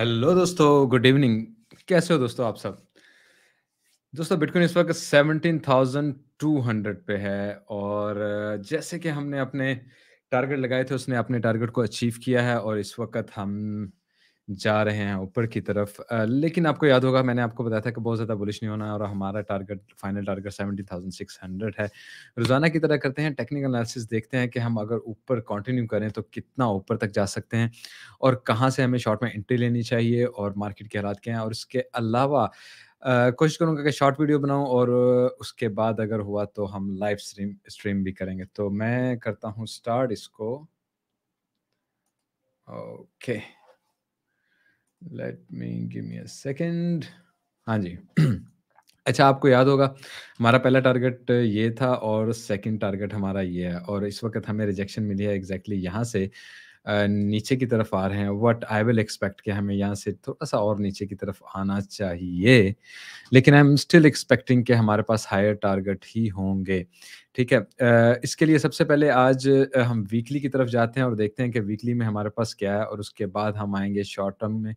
Hello दोस्तों good evening कैसे हो दोस्तों आप सब दोस्तों बिटकॉइन इस वक्त सेवनटीन थाउजेंड टू हंड्रेड पे है और जैसे कि हमने अपने टारगेट लगाए थे उसने अपने टारगेट को अचीव किया है और इस वक्त हम जा रहे हैं ऊपर की तरफ आ, लेकिन आपको याद होगा मैंने आपको बताया था कि बहुत ज़्यादा बुलिश नहीं होना और हमारा target final target seventy thousand six hundred है रोज़ाना की तरह करते हैं टेक्निकल एनालिसिस देखते हैं कि हम अगर ऊपर कंटिन्यू करें तो कितना ऊपर तक जा सकते हैं और कहाँ से हमें शॉर्ट में एंट्री लेनी चाहिए और मार्केट के हालात क्या हैं और इसके अलावा कोशिश करूंगा कि शॉर्ट वीडियो बनाऊं और उसके बाद अगर हुआ तो हम लाइव स्ट्रीम स्ट्रीम भी करेंगे तो मैं करता हूं स्टार्ट इसको okay okay. Let me give me a second हाँ जी अच्छा आपको याद होगा हमारा पहला टारगेट ये था और सेकंड टारगेट हमारा ये है और इस वक्त हमें रिजेक्शन मिली है एग्जैक्टली exactly यहाँ से नीचे की तरफ आ रहे हैं वट आई विल एक्सपेक्ट कि हमें यहाँ से थोड़ा सा और नीचे की तरफ आना चाहिए लेकिन आई एम स्टिल एक्सपेक्टिंग कि हमारे पास हायर टारगेट ही होंगे ठीक है इसके लिए सबसे पहले आज हम वीकली की तरफ जाते हैं और देखते हैं कि वीकली में हमारे पास क्या है और उसके बाद हम आएंगे शॉर्ट टर्म में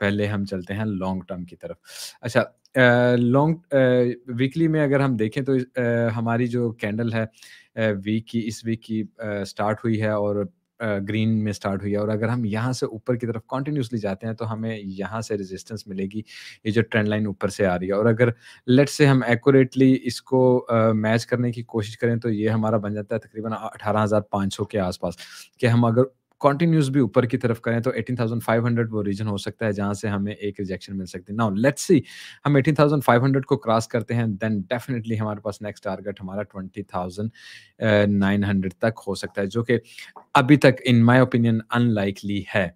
पहले हम चलते हैं लॉन्ग टर्म की तरफ अच्छा लॉन्ग वीकली में अगर हम देखें तो हमारी जो कैंडल है वीक की इस वीक की स्टार्ट हुई है और ग्रीन में स्टार्ट हुई है और अगर हम यहाँ से ऊपर की तरफ कॉन्टिन्यूसली जाते हैं तो हमें यहाँ से रेजिस्टेंस मिलेगी ये जो ट्रेंड लाइन ऊपर से आ रही है और अगर लेट से हम एक्यूरेटली इसको मैच करने की कोशिश करें तो ये हमारा बन जाता है तकरीबन अठारह के आसपास कि हम अगर कॉन्टिन्यूस भी ऊपर की तरफ करें तो 18,500 वो रीजन हो सकता है जहां से हमें एक रिजेक्शन मिल सकती है नाउ लेट्स सी हम 18,500 को क्रॉस करते हैं देन डेफिनेटली हमारे पास नेक्स्ट टारगेट हमारा 20,900 तक हो सकता है जो कि अभी तक इन माय ओपिनियन अनलाइकली है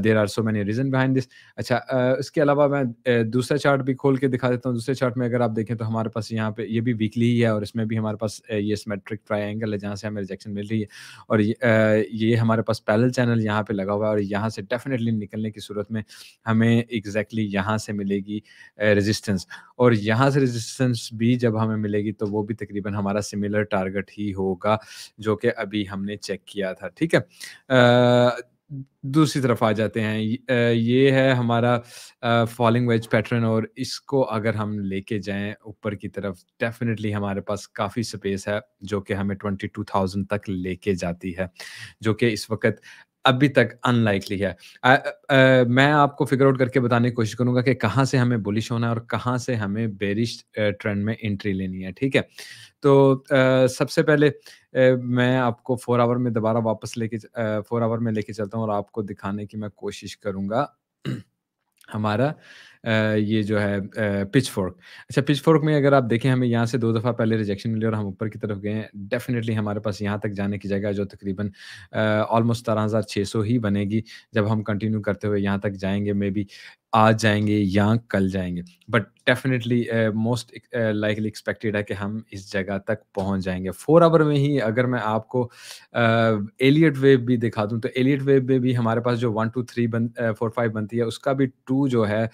there are so many reason behind this अच्छा uh, उसके अलावा मैं uh, दूसरा चार्ट भी खोल के दिखा देता हूँ दूसरे चार्ट में अगर आप देखें तो हमारे पास यहाँ पे ये भी वीकली ही है और इसमें भी हमारे पास uh, ये सिमेट्रिक ट्राइंगल है जहाँ से हमें रिजेक्शन मिल रही है और ये, uh, ये हमारे पास पैरल चैनल यहाँ पे लगा हुआ है और यहाँ से डेफिनेटली निकलने की सूरत में हमें एग्जैक्टली exactly यहाँ से मिलेगी रेजिस्टेंस और यहाँ से रेजिस्टेंस भी जब हमें मिलेगी तो वो भी तकरीबन हमारा सिमिलर टारगेट ही होगा जो कि अभी हमने चेक किया था ठीक है दूसरी तरफ आ जाते हैं ये है हमारा फॉलिंग वेज पैटर्न और इसको अगर हम लेके जाएं ऊपर की तरफ डेफिनेटली हमारे पास काफ़ी स्पेस है जो कि हमें 22,000 तक लेके जाती है जो कि इस वक्त अभी तक अनलाइकली है आ, आ, आ, मैं आपको फिगर आउट करके बताने की कोशिश करूंगा कि कहाँ से हमें बुलिश होना है और कहाँ से हमें बेरिश ट्रेंड में एंट्री लेनी है ठीक है तो आ, सबसे पहले आ, मैं आपको फोर आवर में दोबारा वापस लेके फोर आवर में लेके चलता हूँ और आपको दिखाने की मैं कोशिश करूंगा हमारा ये जो है पिच फोर्क अच्छा पिच फोर्क में अगर आप देखें हमें यहाँ से दो दफ़ा पहले रिजेक्शन मिली और हम ऊपर की तरफ गए डेफिनेटली हमारे पास यहाँ तक जाने की जगह जो तकरीबन ऑलमोस्ट सतारह हज़ार छः सौ ही बनेगी जब हम कंटिन्यू करते हुए यहाँ तक जाएंगे मे बी आज जाएंगे या कल जाएंगे but definitely most likely expected है कि हम इस जगह तक पहुंच जाएंगे फोर आवर में ही अगर मैं आपको एलियट uh, वेव भी दिखा दूं तो एलियट वेव में भी हमारे पास जो वन टू थ्री बन फोर uh, फाइव बनती है उसका भी टू जो है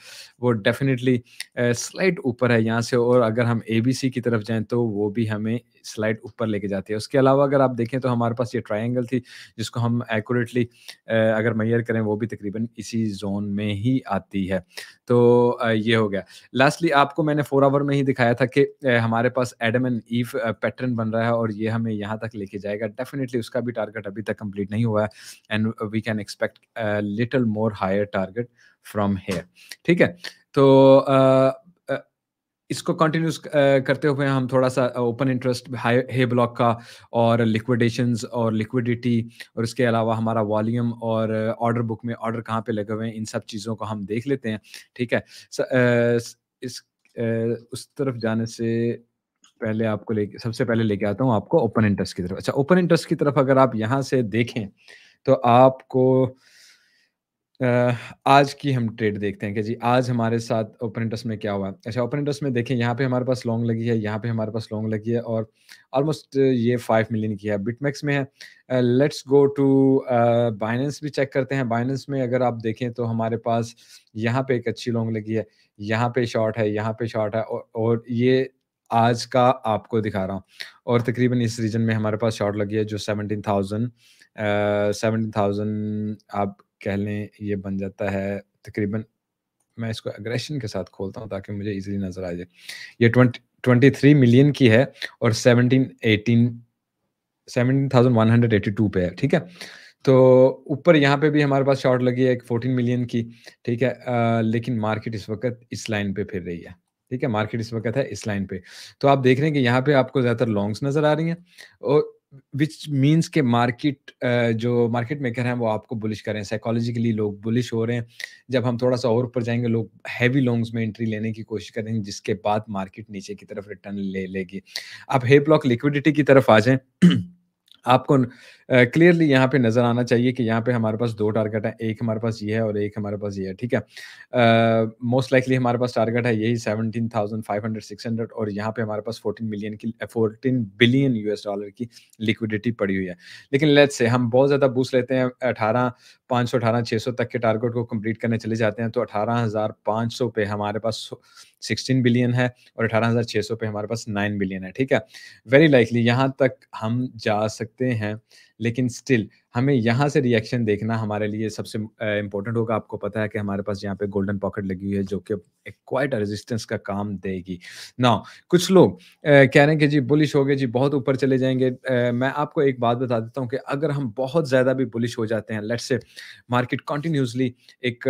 वो डेफिनेटली स्लाइट uh, ऊपर है यहाँ से और अगर हम ए की तरफ जाएँ तो वो भी हमें स्लाइड ऊपर लेके जाती है उसके अलावा अगर आप देखें तो हमारे पास ये ट्राइंगल थी जिसको हम एक्यूरेटली अगर मैयर करें वो भी तकरीबन इसी जोन में ही आती है तो ये हो गया लास्टली आपको मैंने फोर आवर में ही दिखाया था कि हमारे पास एडम एंड ईव पैटर्न बन रहा है और ये हमें यहाँ तक लेके जाएगा डेफिनेटली उसका भी टारगेट अभी तक कंप्लीट नहीं हुआ है and we can expect little more higher target from here ठीक है तो इसको कंटिन्यूस करते हुए हम थोड़ा सा ओपन इंटरेस्ट हे ब्लॉक का और लिक्विडेशंस और लिक्विडिटी और इसके अलावा हमारा वॉल्यूम और ऑर्डर बुक में ऑर्डर कहाँ पे लगे हुए हैं इन सब चीज़ों को हम देख लेते हैं ठीक है स, आ, इस आ, उस तरफ जाने से पहले आपको ले सबसे पहले लेके आता हूँ आपको ओपन इंटरेस्ट की तरफ अच्छा ओपन इंटरेस्ट की तरफ अगर आप यहाँ से देखें तो आपको आज की हम ट्रेड देखते हैं कि जी आज हमारे साथ ओपन इंटरेस्ट में क्या हुआ अच्छा ओपन इंटरेस्ट में देखें यहाँ पे हमारे पास लॉन्ग लगी है यहाँ पे हमारे पास लॉन्ग लगी है और ऑलमोस्ट ये फाइव मिलियन की है बिटमैक्स में है लेट्स गो टू बाइनेंस भी चेक करते हैं बाइनेंस में अगर आप देखें तो हमारे पास यहाँ पे एक अच्छी लॉन्ग लगी है यहाँ पे शॉर्ट है यहाँ पे शॉर्ट है और, और ये आज का आपको दिखा रहा हूँ और तकरीबन इस रीजन में हमारे पास शॉर्ट लगी है जो सेवनटीन थाउजेंड सेवनटीन थाउजेंड आप कह लें ये बन जाता है तकरीबन मैं इसको एग्रेशन के साथ खोलता हूँ ताकि मुझे इजीली नज़र आ जाए ये ट्वेंटी ट्वेंटी थ्री मिलियन की है और seventeen eighteen seventeen thousand one hundred eighty two पे है ठीक है तो ऊपर यहाँ पे भी हमारे पास शॉर्ट लगी है एक फोर्टीन मिलियन की ठीक है आ, लेकिन मार्केट इस वक्त इस लाइन पे फिर रही है ठीक है मार्केट इस वक्त है इस लाइन पे तो आप देख रहे हैं कि यहाँ पे आपको ज़्यादातर लॉन्ग्स नज़र आ रही हैं और विच मीन्स के मार्केट uh, जो मार्केट मेकर हैं वो आपको बुलिश करें साइकोलॉजिकली लोग बुलिश हो रहे हैं जब हम थोड़ा सा और ऊपर जाएंगे लोग हैवी लॉन्ग्स में एंट्री लेने की कोशिश करेंगे जिसके बाद मार्केट नीचे की तरफ रिटर्न ले लेगी आप हे ब्लॉक लिक्विडिटी की तरफ आ जाएं आपको क्लियरली यहाँ पे नजर आना चाहिए कि यहाँ पे हमारे पास दो टारगेट है एक हमारे पास ये है और एक हमारे पास ये है ठीक है मोस्ट लाइकली हमारे पास टारगेट है यही seventeen thousand five hundred six hundred और यहाँ पे हमारे पास फोर्टीन मिलियन की फोर्टीन बिलियन यूएस डॉलर की लिक्विडिटी पड़ी हुई है लेकिन लेट्स से हम बहुत ज़्यादा बूस लेते हैं अठारह पाँच सौ अठारह छः सौ तक के टारगेट को कंप्लीट करने चले जाते हैं तो अठारह हज़ार पाँच सौ पे हमारे पास सिक्सटीन बिलियन है और अठारह हजार सौ पे हमारे पास नाइन बिलियन है ठीक है वेरी लाइकली यहाँ तक हम जा सकते हैं लेकिन स्टिल हमें यहाँ से रिएक्शन देखना हमारे लिए सबसे इम्पोर्टेंट होगा आपको पता है कि हमारे पास यहाँ पे गोल्डन पॉकेट लगी हुई है जो कि एक क्वाइट रेजिस्टेंस का काम देगी ना कुछ लोग कह रहे हैं कि जी बुलिश हो गए जी बहुत ऊपर चले जाएंगे आ, मैं आपको एक बात बता देता हूँ कि अगर हम बहुत ज़्यादा भी बुलिश हो जाते हैं लेट से मार्केट कंटिन्यूसली एक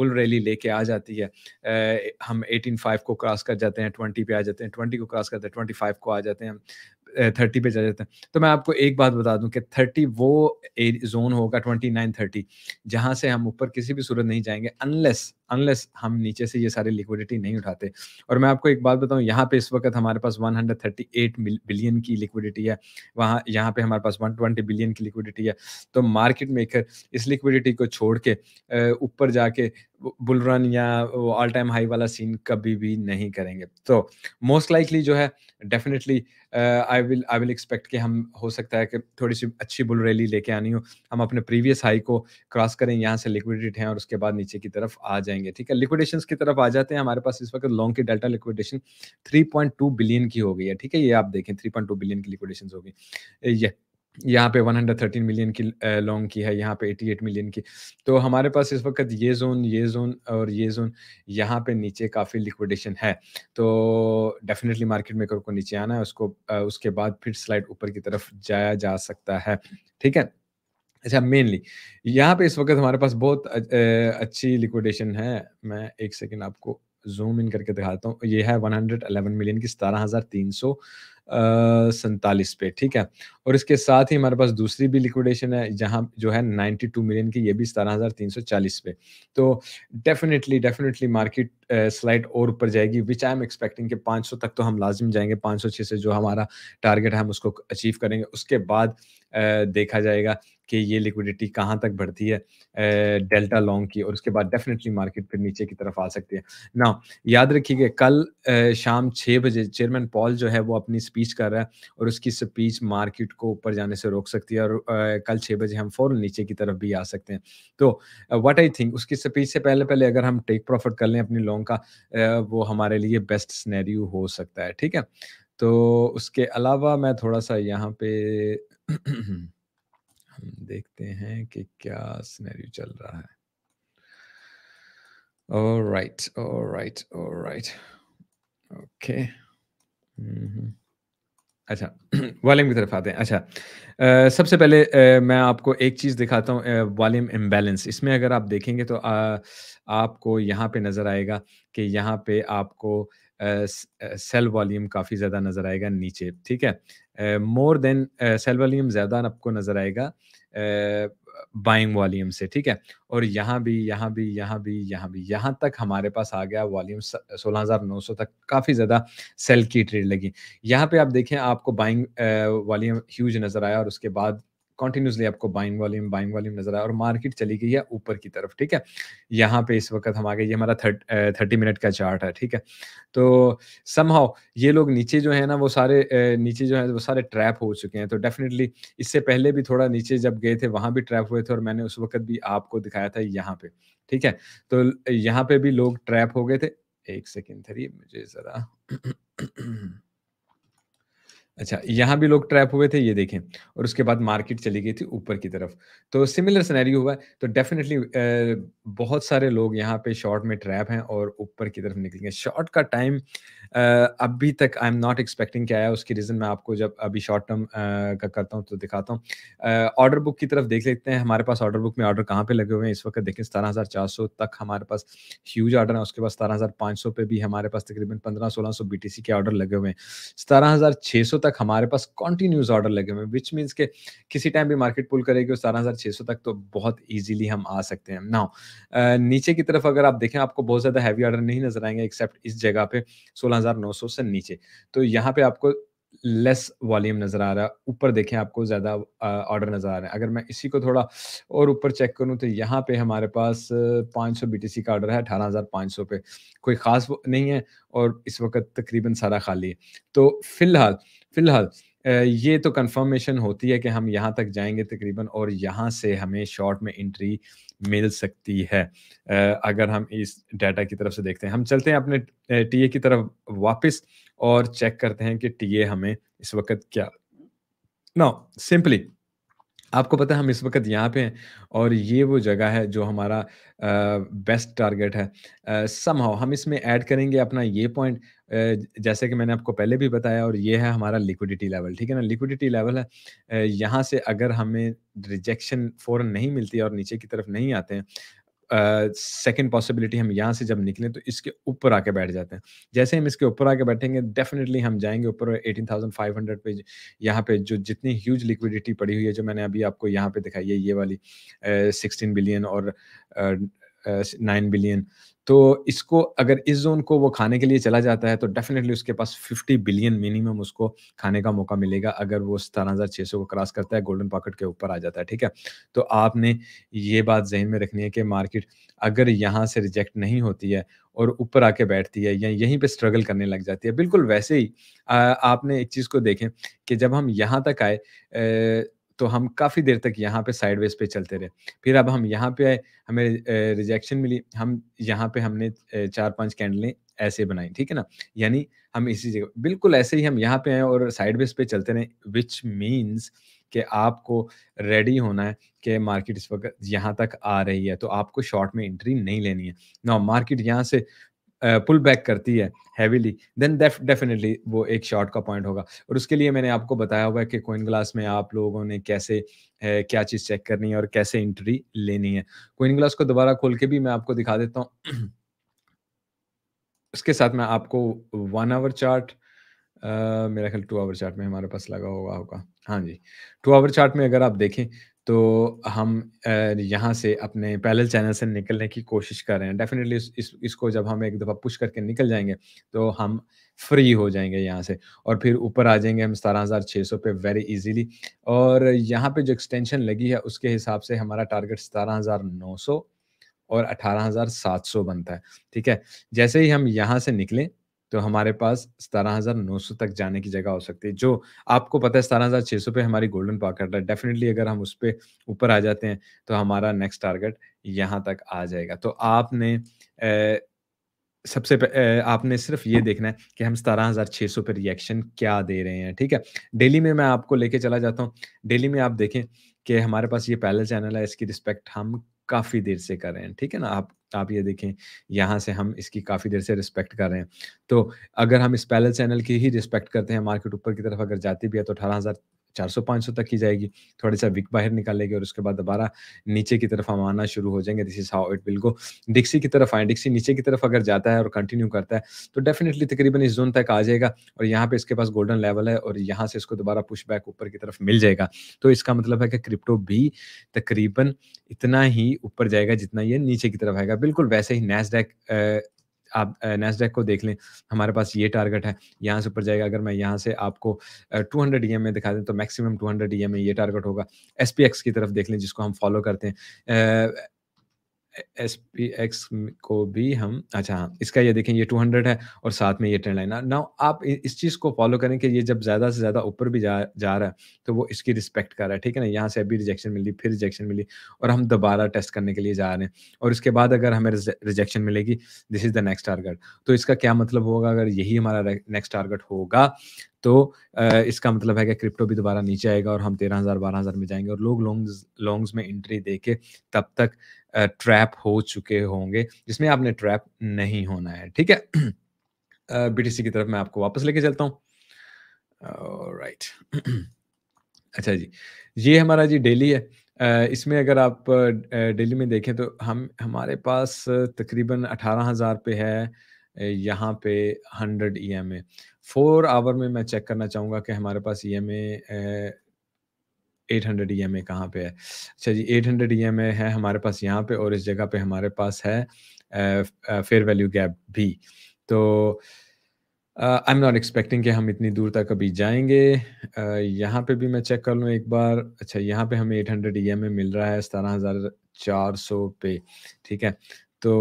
बुल रैली लेके आ जाती है आ, हम एटीन फाइव को क्रॉस कर जाते हैं ट्वेंटी पे आ जाते हैं ट्वेंटी को क्रॉस करते हैं ट्वेंटी फाइव को आ जाते हैं थर्टी पे चले जाते हैं तो मैं आपको एक बात बता दूं कि थर्टी वो जोन होगा ट्वेंटी नाइन थर्टी जहाँ से हम ऊपर किसी भी सूरत नहीं जाएंगे अनलेस अनलेस हम नीचे से ये सारी लिक्विडिटी नहीं उठाते और मैं आपको एक बात बताऊं यहाँ पे इस वक्त हमारे पास 138 बिलियन की लिक्विडिटी है वहाँ यहाँ पे हमारे पास 120 बिलियन की लिक्विडिटी है तो मार्केट मेकर इस लिक्विडिटी को छोड़ के ऊपर जाके बुल रन या ऑल टाइम हाई वाला सीन कभी भी नहीं करेंगे तो मोस्ट लाइकली जो है definitely I will I will expect कि हम हो सकता है कि थोड़ी सी अच्छी बुल रैली लेके आनी हो हम अपने प्रीवियस हाई को क्रॉस करें यहाँ से लिक्विडिटी है और उसके बाद नीचे की तरफ आ जाएंगे जाएंगे ठीक है लिक्विडेशन की तरफ आ जाते हैं हमारे पास इस वक्त लॉन्ग की डेल्टा लिक्विडेशन 3.2 बिलियन की हो गई है ठीक है ये आप देखें 3.2 बिलियन की लिक्विडेशन हो गई ये यहाँ पे 113 मिलियन की लॉन्ग की है यहाँ पे 88 मिलियन की तो हमारे पास इस वक्त ये जोन ये जोन और ये जोन यहाँ पे नीचे काफ़ी लिक्विडेशन है तो डेफिनेटली मार्केट मेकर को नीचे आना है उसको उसके बाद फिर स्लाइड ऊपर की तरफ जाया जा सकता है ठीक है अच्छा मेनली यहाँ पे इस वक्त हमारे पास बहुत अच्छी लिक्विडेशन है मैं एक सेकेंड आपको जूम इन करके दिखाता हूँ ये है 111 मिलियन की सतारह हज़ार तीन सौ सैतालीस पे ठीक है और इसके साथ ही हमारे पास दूसरी भी लिक्विडेशन है जहाँ जो है 92 मिलियन की ये भी सतारह हज़ार तीन सौ चालीस पे तो डेफिनेटली डेफिनेटली मार्केट स्लाइड और ऊपर जाएगी विच आई एम एक्सपेक्टिंग कि 500 तक तो हम लाजिम जाएंगे 506 सौ से जो हमारा टारगेट है हम उसको अचीव करेंगे उसके बाद देखा जाएगा कि ये लिक्विडिटी कहाँ तक बढ़ती है डेल्टा लॉन्ग की और उसके बाद डेफिनेटली मार्केट फिर नीचे की तरफ आ सकती है ना याद रखिएगा कल शाम छः बजे चेयरमैन पॉल जो है वो अपनी स्पीच कर रहा है और उसकी स्पीच मार्केट को ऊपर जाने से रोक सकती है और कल छः बजे हम फ़ौरन नीचे की तरफ भी आ सकते हैं तो वट आई थिंक उसकी स्पीच से पहले पहले अगर हम टेक प्रॉफिट कर लें अपनी लॉन्ग का वो हमारे लिए बेस्ट स्नैरियो हो सकता है ठीक है तो उसके अलावा मैं थोड़ा सा यहाँ पे हम देखते हैं कि क्या सिनेरियो चल रहा है right alright, right Okay. Right okay अच्छा वॉल्यूम की तरफ आते हैं अच्छा आ, सबसे पहले आ, मैं आपको एक चीज़ दिखाता हूँ वॉल्यूम इम्बेलेंस इसमें अगर आप देखेंगे तो आ, आपको यहाँ पे नज़र आएगा कि यहाँ पे आपको सेल वॉल्यूम काफ़ी ज़्यादा नज़र आएगा नीचे ठीक है मोर देन सेल वॉल्यूम ज़्यादा आपको नज़र आएगा बाइंग वॉल्यूम से ठीक है और यहाँ भी यहाँ भी यहाँ भी यहाँ भी यहाँ तक हमारे पास आ गया वॉल्यूम 16,900 तक काफ़ी ज़्यादा सेल की ट्रेड लगी यहाँ पे आप देखें आपको बाइंग वॉल्यूम ह्यूज नज़र आया और उसके बाद कॉन्टिन्यूसली आपको बाइंग वॉल्यूम बाइंग वॉल्यूम नजर आया और मार्केट चली गई है ऊपर की तरफ ठीक है यहाँ पे इस वक्त हम आ गए ये हमारा थर्ट थर्टी मिनट का चार्ट है ठीक है तो समहाउ ये लोग नीचे जो है ना वो सारे नीचे जो है वो सारे ट्रैप हो चुके हैं तो डेफिनेटली इससे पहले भी थोड़ा नीचे जब गए थे वहाँ भी ट्रैप हुए थे और मैंने उस वक्त भी आपको दिखाया था यहाँ पे ठीक है तो यहाँ पे भी लोग ट्रैप हो गए थे एक सेकेंड थरी मुझे जरा अच्छा यहाँ भी लोग ट्रैप हुए थे ये देखें और उसके बाद मार्केट चली गई थी ऊपर की तरफ तो सिमिलर सिनेरियो हुआ तो डेफिनेटली बहुत सारे लोग यहाँ पे शॉर्ट में ट्रैप हैं और ऊपर की तरफ निकलेंगे शॉर्ट का टाइम अभी तक आई एम नॉट एक्सपेक्टिंग क्या है उसकी रीज़न मैं आपको जब अभी शॉर्ट टर्म का करता हूँ तो दिखाता हूँ ऑर्डर बुक की तरफ देख लेते हैं हमारे पास ऑर्डर बुक में ऑर्डर कहाँ पे लगे हुए हैं इस वक्त देखें सतारह तक हमारे पास ह्यूज ऑर्डर है उसके बाद सतारह पे भी हमारे पास तकरीबन पंद्रह सोलह सौ के ऑर्डर लगे हुए हैं सतारह तक हमारे पास कॉन्टिन्यूस ऑर्डर लगे हुए विच मीन्स के किसी टाइम भी मार्केट पुल करेगी सतारह हज़ार छः सौ तक तो बहुत ईजिली हम आ सकते हैं ना नीचे की तरफ अगर आप देखें आपको बहुत ज़्यादा हैवी ऑर्डर नहीं नजर आएंगे एक्सेप्ट इस जगह पे सोलह हज़ार नौ सौ से नीचे तो यहाँ पे आपको लेस वॉल्यूम नज़र आ रहा है ऊपर देखें आपको ज़्यादा ऑर्डर नज़र आ रहा है अगर मैं इसी को थोड़ा और ऊपर चेक करूं तो यहाँ पे हमारे पास 500 बीटीसी का ऑर्डर है 18,500 पे कोई ख़ास नहीं है और इस वक्त तकरीबन सारा खाली है तो फ़िलहाल फ़िलहाल ये तो कंफर्मेशन होती है कि हम यहाँ तक जाएंगे तकरीबन और यहाँ से हमें शॉर्ट में इंट्री मिल सकती है अगर हम इस डाटा की तरफ से देखते हैं हम चलते हैं अपने टीए की तरफ वापस और चेक करते हैं कि टीए हमें इस वक्त क्या ना सिंपली आपको पता है हम इस वक्त यहाँ पे हैं और ये वो जगह है जो हमारा बेस्ट टारगेट है सम हाउ हम इसमें ऐड करेंगे अपना ये पॉइंट जैसे कि मैंने आपको पहले भी बताया और ये है हमारा लिक्विडिटी लेवल ठीक है ना लिक्विडिटी लेवल है यहाँ से अगर हमें रिजेक्शन फ़ौरन नहीं मिलती और नीचे की तरफ नहीं आते हैं सेकेंड uh, पॉसिबिलिटी हम यहाँ से जब निकलें तो इसके ऊपर आके बैठ जाते हैं जैसे हम इसके ऊपर आके बैठेंगे डेफिनेटली हम जाएंगे ऊपर 18,500 पे यहाँ पे जो जितनी ह्यूज लिक्विडिटी पड़ी हुई है जो मैंने अभी आपको यहाँ पे दिखाई है ये वाली सिक्सटीन uh, बिलियन और नाइन uh, बिलियन तो इसको अगर इस जोन को वो खाने के लिए चला जाता है तो डेफिनेटली उसके पास 50 बिलियन मिनिमम उसको खाने का मौका मिलेगा अगर वो सतारह हज़ार छः सौ को क्रॉस करता है गोल्डन पॉकेट के ऊपर आ जाता है ठीक है तो आपने ये बात जहन में रखनी है कि मार्केट अगर यहाँ से रिजेक्ट नहीं होती है और ऊपर आके बैठती है या यहीं पे स्ट्रगल करने लग जाती है बिल्कुल वैसे ही आ, आपने एक चीज़ को देखें कि जब हम यहाँ तक आए तो हम काफ़ी देर तक यहाँ पे साइडवेज पे चलते रहे फिर अब हम यहाँ पे आए हमें रिजेक्शन मिली हम यहाँ पे हमने चार पांच कैंडलें ऐसे बनाई ठीक है ना यानी हम इसी जगह बिल्कुल ऐसे ही हम यहाँ पे आए और साइडवेज पे चलते रहे विच मीन्स कि आपको रेडी होना है कि मार्केट इस वक्त यहाँ तक आ रही है तो आपको शॉर्ट में एंट्री नहीं लेनी है ना मार्केट यहाँ से पुल बैक करती है हैवीली देन डेफिनेटली वो एक शॉर्ट का पॉइंट होगा और उसके लिए मैंने आपको बताया हुआ है कि कोइन ग्लास में आप लोगों ने कैसे है, क्या चीज़ चेक करनी है और कैसे एंट्री लेनी है कोइन ग्लास को दोबारा खोल के भी मैं आपको दिखा देता हूँ उसके साथ मैं आपको वन आवर चार्ट Uh, मेरा ख्याल टू आवर चार्ट में हमारे पास लगा हुआ होगा हाँ जी टू आवर चार्ट में अगर आप देखें तो हम यहाँ से अपने पैरल चैनल से निकलने की कोशिश कर रहे हैं डेफिनेटली इस, इस इसको जब हम एक दफ़ा पुश करके निकल जाएंगे तो हम फ्री हो जाएंगे यहाँ से और फिर ऊपर आ जाएंगे हम सतारह हज़ार छः सौ पे वेरी इजीली और यहाँ पे जो एक्सटेंशन लगी है उसके हिसाब से हमारा टारगेट सतारह हज़ार नौ सौ और अठारह हज़ार सात सौ बनता है ठीक है जैसे ही हम यहाँ से निकलें तो हमारे पास सतारह हज़ार नौ सौ तक जाने की जगह हो सकती है जो आपको पता है सतारह हज़ार छह सौ पे हमारी गोल्डन पॉकेट है डेफिनेटली अगर हम उस पर ऊपर आ जाते हैं तो हमारा नेक्स्ट टारगेट यहाँ तक आ जाएगा तो आपने ए, सबसे आपने सिर्फ ये देखना है कि हम सतारह हज़ार छह सौ पे रिएक्शन क्या दे रहे हैं ठीक है डेली में मैं आपको लेके चला जाता हूँ डेली में आप देखें कि हमारे पास ये पहला चैनल है इसकी रिस्पेक्ट हम काफ़ी देर से कर रहे हैं ठीक है ना आप आप ये देखें यहाँ से हम इसकी काफ़ी देर से रिस्पेक्ट कर रहे हैं तो अगर हम इस पैनल चैनल की ही रिस्पेक्ट करते हैं मार्केट ऊपर की तरफ अगर जाती भी है तो अठारह हज़ार चार सौ पाँच सौ तक की जाएगी थोड़ा सा विक बाहर निकालेगी और उसके बाद दोबारा नीचे की तरफ हम आना शुरू हो जाएंगे this is how it will go DXY की तरफ आए डिक्सी नीचे की तरफ अगर जाता है और कंटिन्यू करता है तो डेफिनेटली तकरीबन इस जोन तक आ जाएगा और यहाँ पे इसके पास गोल्डन लेवल है और यहाँ से इसको दोबारा पुश बैक ऊपर की तरफ मिल जाएगा तो इसका मतलब है कि क्रिप्टो भी तकरीबन इतना ही ऊपर जाएगा जितना ये नीचे की तरफ आएगा बिल्कुल वैसे ही नैसडेक आप नेस्डेक को देख लें हमारे पास ये टारगेट है यहाँ से ऊपर जाएगा अगर मैं यहाँ से आपको टू हंड्रेड ई में दिखा दें तो मैक्सिमम टू हंड्रेड ई में ये टारगेट होगा एस की तरफ देख लें जिसको हम फॉलो करते हैं एस पी एक्स को भी हम अच्छा हाँ इसका ये देखें ये 200 है और साथ में ये ट्रेंड लाइन नाउ आप इस चीज़ को फॉलो करें कि ये जब ज़्यादा से ज़्यादा ऊपर भी जा जा रहा है तो वो इसकी रिस्पेक्ट कर रहा है ठीक है ना यहाँ से अभी रिजेक्शन मिली फिर रिजेक्शन मिली और हम दोबारा टेस्ट करने के लिए जा रहे हैं और उसके बाद अगर हमें रिजेक्शन मिलेगी this is the next target तो इसका क्या मतलब होगा अगर यही हमारा नेक्स्ट टारगेट होगा तो इसका मतलब है कि क्रिप्टो भी दोबारा नीचे आएगा और हम तेरह हज़ार बारह हज़ार में जाएंगे और लोग लॉन्ग्स लॉन्ग्स में एंट्री दे के तब तक ट्रैप हो चुके होंगे जिसमें आपने ट्रैप नहीं होना है ठीक है बीटीसी की तरफ मैं आपको वापस लेके चलता हूँ राइट अच्छा जी ये हमारा जी डेली है इसमें अगर आप डेली में देखें तो हम हमारे पास तकरीबन अठारह हज़ार पे है यहाँ पे hundred E M A four hour में मैं चेक करना चाहूँगा कि हमारे पास E M A eight hundred E M A कहाँ पे है अच्छा जी eight hundred E M A है हमारे पास यहाँ पे और इस जगह पे हमारे पास है फेयर वैल्यू गैप भी तो आई एम नॉट एक्सपेक्टिंग कि हम इतनी दूर तक अभी जाएंगे uh, यहाँ पे भी मैं चेक कर लूँ एक बार अच्छा यहाँ पे हमें eight hundred E M A मिल रहा है सतारह हज़ार चार सौ पे ठीक है तो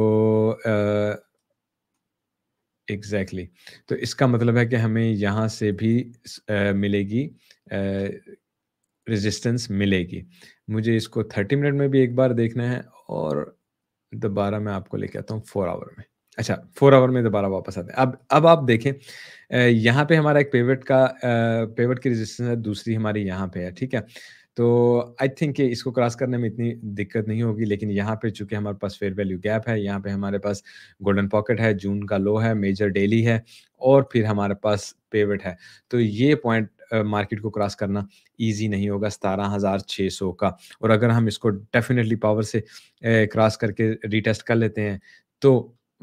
एग्जैक्टली uh, exactly. तो इसका मतलब है कि हमें यहाँ से भी uh, मिलेगी रेजिस्टेंस मिलेगी मुझे इसको थर्टी मिनट में भी एक बार देखना है और दोबारा मैं आपको लेके आता हूँ फोर आवर में अच्छा फोर आवर में दोबारा वापस आते हैं अब अब आप देखें यहाँ पे हमारा एक पेवट का पेवट की रेजिस्टेंस है दूसरी हमारी यहाँ पे है ठीक है तो आई थिंक इसको क्रॉस करने में इतनी दिक्कत नहीं होगी लेकिन यहाँ पे चूंकि हमारे पास फेयर वैल्यू गैप है यहाँ पे हमारे पास गोल्डन पॉकेट है जून का लो है मेजर डेली है और फिर हमारे पास पेवट है तो ये पॉइंट मार्केट को क्रॉस करना ईजी नहीं होगा सतारह हज़ार छः सौ का और अगर हम इसको डेफिनेटली पावर से क्रॉस करके रीटेस्ट कर लेते हैं तो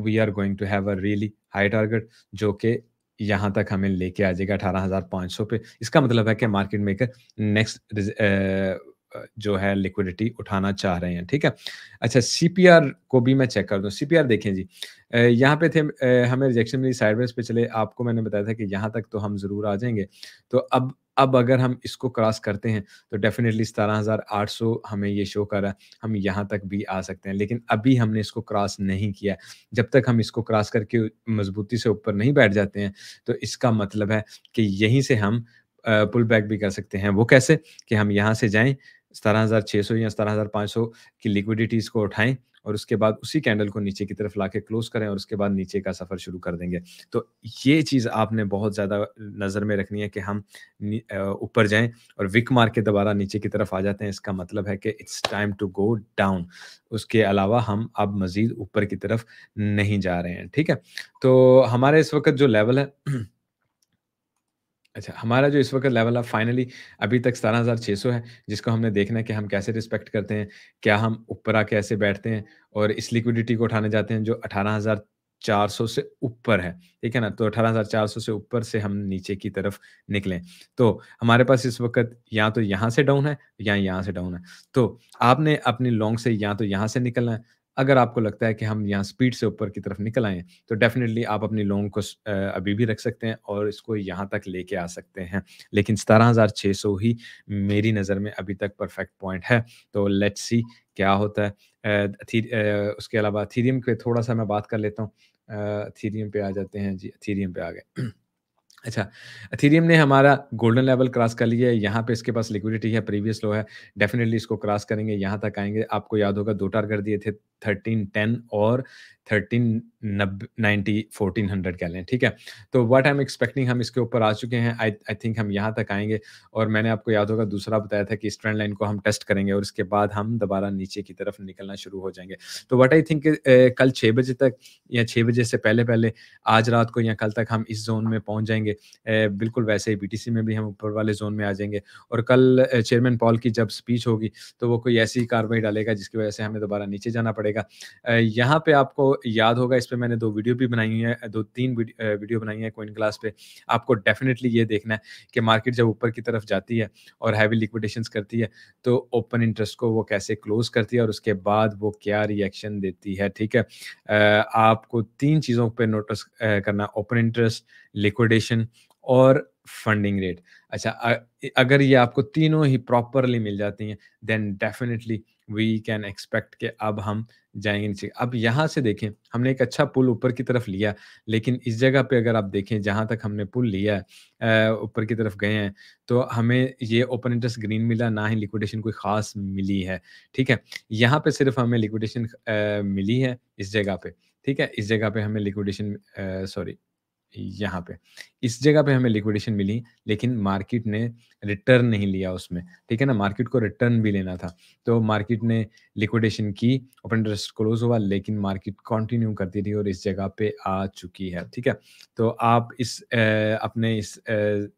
we are going to have a really high target जो कि यहाँ तक हमें लेके आ जाएगा अठारह हज़ार पाँच सौ पे इसका मतलब है कि मार्केट मेकर नेक्स्ट जो है लिक्विडिटी उठाना चाह रहे हैं ठीक है अच्छा सीपीआर को भी मैं चेक कर दूं सीपीआर देखें जी यहाँ पे थे हमें रिजेक्शन मिली साइडवेज पे चले आपको मैंने बताया था कि यहाँ तक तो हम ज़रूर आ जाएंगे तो अब अब अगर हम इसको क्रॉस करते हैं तो डेफिनेटली सतारह हज़ार आठ सौ हमें ये शो कर रहा है हम यहाँ तक भी आ सकते हैं लेकिन अभी हमने इसको क्रॉस नहीं किया जब तक हम इसको क्रॉस करके मजबूती से ऊपर नहीं बैठ जाते हैं तो इसका मतलब है कि यहीं से हम पुल बैक भी कर सकते हैं वो कैसे कि हम यहाँ से जाएं सतारह हज़ार छः सौ या सतारह हज़ार पाँच सौ की लिक्विडिटीज़ को उठाएं और उसके बाद उसी कैंडल को नीचे की तरफ ला के क्लोज करें और उसके बाद नीचे का सफ़र शुरू कर देंगे तो ये चीज़ आपने बहुत ज़्यादा नज़र में रखनी है कि हम ऊपर जाएं और विक मार के दोबारा नीचे की तरफ आ जाते हैं इसका मतलब है कि it's time to go down उसके अलावा हम अब मज़ीद ऊपर की तरफ नहीं जा रहे हैं ठीक है तो हमारे इस वक्त जो लेवल है अच्छा हमारा जो इस वक्त लेवल है फाइनली अभी तक सतारह हजार सौ है जिसको हमने देखना है कि हम कैसे रिस्पेक्ट करते हैं क्या हम ऊपर आके ऐसे बैठते हैं और इस लिक्विडिटी को उठाने जाते हैं जो अठारह हजार चार सौ से ऊपर है ठीक है ना तो अठारह हजार चार सौ से ऊपर से हम नीचे की तरफ निकलें तो हमारे पास इस वक्त या तो यहाँ से डाउन है या यहाँ से डाउन है तो आपने अपनी लॉन्ग से या तो यहाँ से निकलना है अगर आपको लगता है कि हम यहाँ स्पीड से ऊपर की तरफ निकल आएँ तो डेफिनेटली आप अपनी लोन को अभी भी रख सकते हैं और इसको यहाँ तक लेके आ सकते हैं लेकिन सतारह हज़ार सौ ही मेरी नज़र में अभी तक परफेक्ट पॉइंट है तो लेट्स सी क्या होता है थी, उसके अलावा थीरियम पे थोड़ा सा मैं बात कर लेता हूँ थीरियम पे आ जाते हैं जी थीरियम पे आ गए अच्छा अथीरियम ने हमारा गोल्डन लेवल क्रॉस कर लिया है यहाँ पे इसके पास लिक्विडिटी है प्रीवियस लो है डेफिनेटली इसको क्रॉस करेंगे यहाँ तक आएंगे आपको याद होगा दो टारगेट दिए थे थर्टीन टेन और थर्टीन नाइन्टी फोर्टीन हंड्रेड कह लें ठीक है तो व्हाट आई एम एक्सपेक्टिंग हम इसके ऊपर आ चुके हैं आई आई थिंक हम यहाँ तक आएंगे और मैंने आपको याद होगा दूसरा बताया था कि इस ट्रेंड लाइन को हम टेस्ट करेंगे और इसके बाद हम दोबारा नीचे की तरफ निकलना शुरू हो जाएंगे तो व्हाट आई थिंक कल छः बजे तक या छः बजे से पहले पहले आज रात को या कल तक हम इस जोन में पहुँच जाएंगे ए, बिल्कुल वैसे ही बी में भी हम ऊपर वाले जोन में आ जाएंगे और कल चेयरमैन पॉल की जब स्पीच होगी तो वो कोई ऐसी कार्रवाई डालेगा जिसकी वजह से हमें दोबारा नीचे जाना पड़ेगा पड़ेगा यहाँ पे आपको याद होगा इस पर मैंने दो वीडियो भी बनाई हुई है दो तीन वीडियो बनाई है कोइन क्लास पे आपको डेफिनेटली ये देखना है कि मार्केट जब ऊपर की तरफ जाती है और हैवी लिक्विडेशन करती है तो ओपन इंटरेस्ट को वो कैसे क्लोज करती है और उसके बाद वो क्या रिएक्शन देती है ठीक है आपको तीन चीज़ों पर नोटिस करना ओपन इंटरेस्ट लिक्विडेशन और फंडिंग रेट अच्छा अगर ये आपको तीनों ही प्रॉपरली मिल जाती हैं then definitely we can expect के अब हम जाएंगे नीचे अब यहाँ से देखें हमने एक अच्छा पुल ऊपर की तरफ लिया लेकिन इस जगह पे अगर आप देखें जहाँ तक हमने पुल लिया है ऊपर की तरफ गए हैं तो हमें ये ओपन इंटरेस्ट ग्रीन मिला ना ही लिक्विडेशन कोई ख़ास मिली है ठीक है यहाँ पे सिर्फ हमें लिक्विडेशन मिली है इस जगह पे ठीक है इस जगह पे हमें लिक्विडेशन सॉरी यहाँ पे इस जगह पे हमें लिक्विडेशन मिली लेकिन मार्केट ने रिटर्न नहीं लिया उसमें ठीक है ना मार्केट को रिटर्न भी लेना था तो मार्केट ने लिक्विडेशन की ओपन इंटरेस्ट क्लोज हुआ लेकिन मार्केट कंटिन्यू करती रही और इस जगह पे आ चुकी है ठीक है तो आप इस ए, अपने इस ए,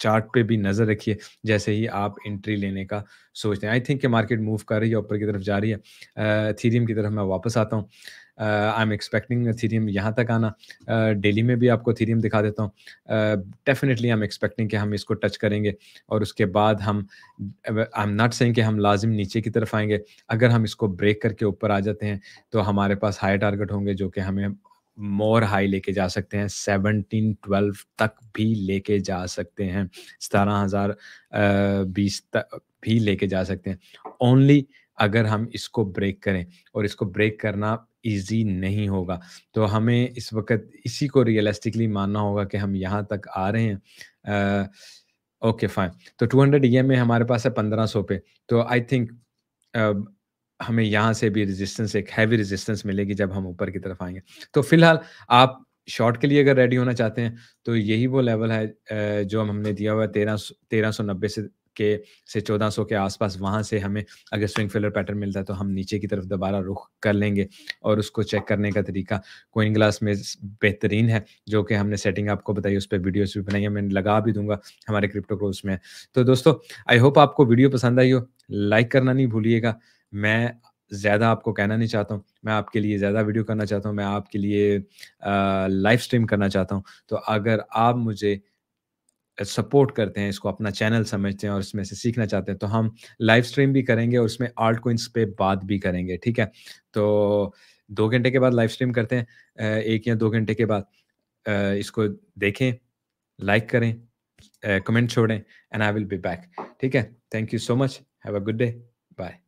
चार्ट पे भी नज़र रखिए जैसे ही आप एंट्री लेने का सोचते हैं आई थिंक कि मार्केट मूव कर रही है ऊपर की तरफ जा रही है थीरियम की तरफ मैं वापस आता हूँ आई एम एक्सपेक्टिंग थीरियम यहाँ तक आना डेली uh, में भी आपको थीरियम दिखा देता हूँ डेफिनेटली आई एम एक्सपेक्टिंग कि हम इसको टच करेंगे और उसके बाद हम आई एम नॉट सेइंग कि हम लाजिम नीचे की तरफ आएंगे अगर हम इसको ब्रेक करके ऊपर आ जाते हैं तो हमारे पास हाई टारगेट होंगे जो कि हमें मोर हाई लेके जा सकते हैं सेवनटीन ट्वेल्व तक भी लेके जा सकते हैं सतारह हज़ार बीस तक भी लेके जा सकते हैं ओनली अगर हम इसको ब्रेक करें और इसको ब्रेक करना इजी नहीं होगा तो हमें इस वक्त इसी को रियलिस्टिकली मानना होगा कि हम यहाँ तक आ रहे हैं ओके फाइन तो 200 ई एम हमारे पास है 1500 पे तो आई थिंक हमें यहाँ से भी रेजिस्टेंस एक हैवी रेजिस्टेंस मिलेगी जब हम ऊपर की तरफ आएंगे तो फिलहाल आप शॉर्ट के लिए अगर रेडी होना चाहते हैं तो यही वो लेवल है जो हमने दिया हुआ है तेरह तेरह सौ नब्बे से के से सौ के आसपास वहाँ से हमें अगर स्विंग फिलर पैटर्न मिलता है तो हम नीचे की तरफ दोबारा रुख कर लेंगे और उसको चेक करने का तरीका कोइन ग्लास में बेहतरीन है जो कि हमने सेटिंग आपको बताई उस पर वीडियोज भी बनाई मैं लगा भी दूंगा हमारे क्रिप्टो को में तो दोस्तों आई होप आपको वीडियो पसंद आई हो लाइक करना नहीं भूलिएगा मैं ज़्यादा आपको कहना नहीं चाहता हूँ मैं आपके लिए ज़्यादा वीडियो करना चाहता हूँ मैं आपके लिए लाइव स्ट्रीम करना चाहता हूँ तो अगर आप मुझे सपोर्ट करते हैं इसको अपना चैनल समझते हैं और इसमें से सीखना चाहते हैं तो हम लाइव स्ट्रीम भी करेंगे और उसमें आर्ट कोइंस पे बात भी करेंगे ठीक है तो दो घंटे के बाद लाइव स्ट्रीम करते हैं एक या दो घंटे के बाद इसको देखें लाइक करें कमेंट छोड़ें and I will be back ठीक है thank you so much have a good day bye